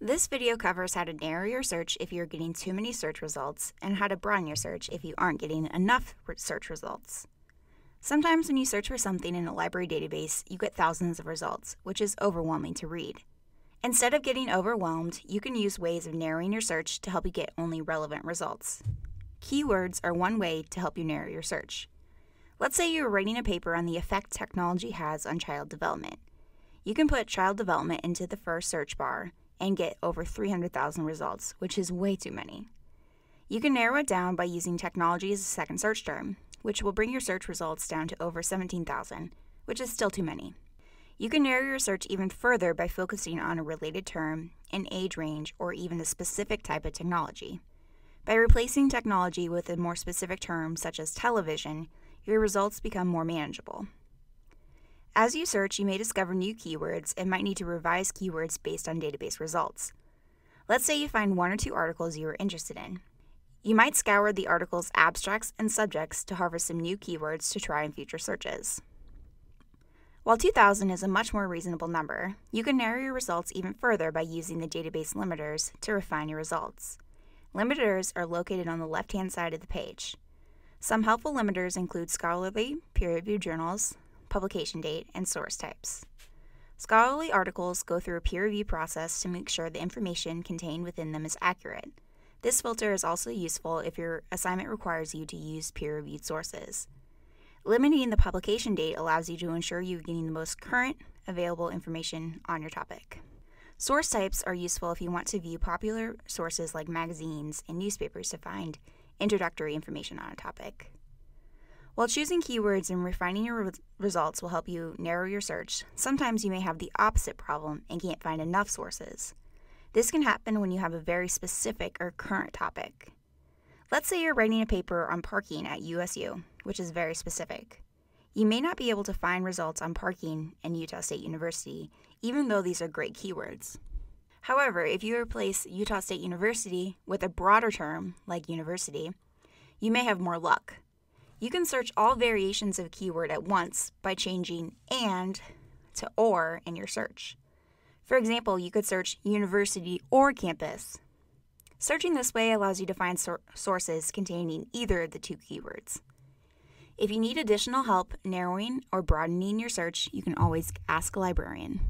This video covers how to narrow your search if you're getting too many search results and how to broaden your search if you aren't getting enough search results. Sometimes when you search for something in a library database, you get thousands of results, which is overwhelming to read. Instead of getting overwhelmed, you can use ways of narrowing your search to help you get only relevant results. Keywords are one way to help you narrow your search. Let's say you're writing a paper on the effect technology has on child development. You can put child development into the first search bar and get over 300,000 results, which is way too many. You can narrow it down by using technology as a second search term, which will bring your search results down to over 17,000, which is still too many. You can narrow your search even further by focusing on a related term, an age range, or even a specific type of technology. By replacing technology with a more specific term, such as television, your results become more manageable. As you search, you may discover new keywords and might need to revise keywords based on database results. Let's say you find one or two articles you are interested in. You might scour the article's abstracts and subjects to harvest some new keywords to try in future searches. While 2000 is a much more reasonable number, you can narrow your results even further by using the database limiters to refine your results. Limiters are located on the left hand side of the page. Some helpful limiters include scholarly, peer reviewed journals, publication date, and source types. Scholarly articles go through a peer review process to make sure the information contained within them is accurate. This filter is also useful if your assignment requires you to use peer reviewed sources. Limiting the publication date allows you to ensure you're getting the most current available information on your topic. Source types are useful if you want to view popular sources like magazines and newspapers to find introductory information on a topic. While choosing keywords and refining your re- results will help you narrow your search, sometimes you may have the opposite problem and can't find enough sources. This can happen when you have a very specific or current topic. Let's say you're writing a paper on parking at USU, which is very specific. You may not be able to find results on parking in Utah State University, even though these are great keywords. However, if you replace Utah State University with a broader term, like university, you may have more luck. You can search all variations of a keyword at once by changing and to or in your search. For example, you could search university or campus. Searching this way allows you to find sor- sources containing either of the two keywords. If you need additional help narrowing or broadening your search, you can always ask a librarian.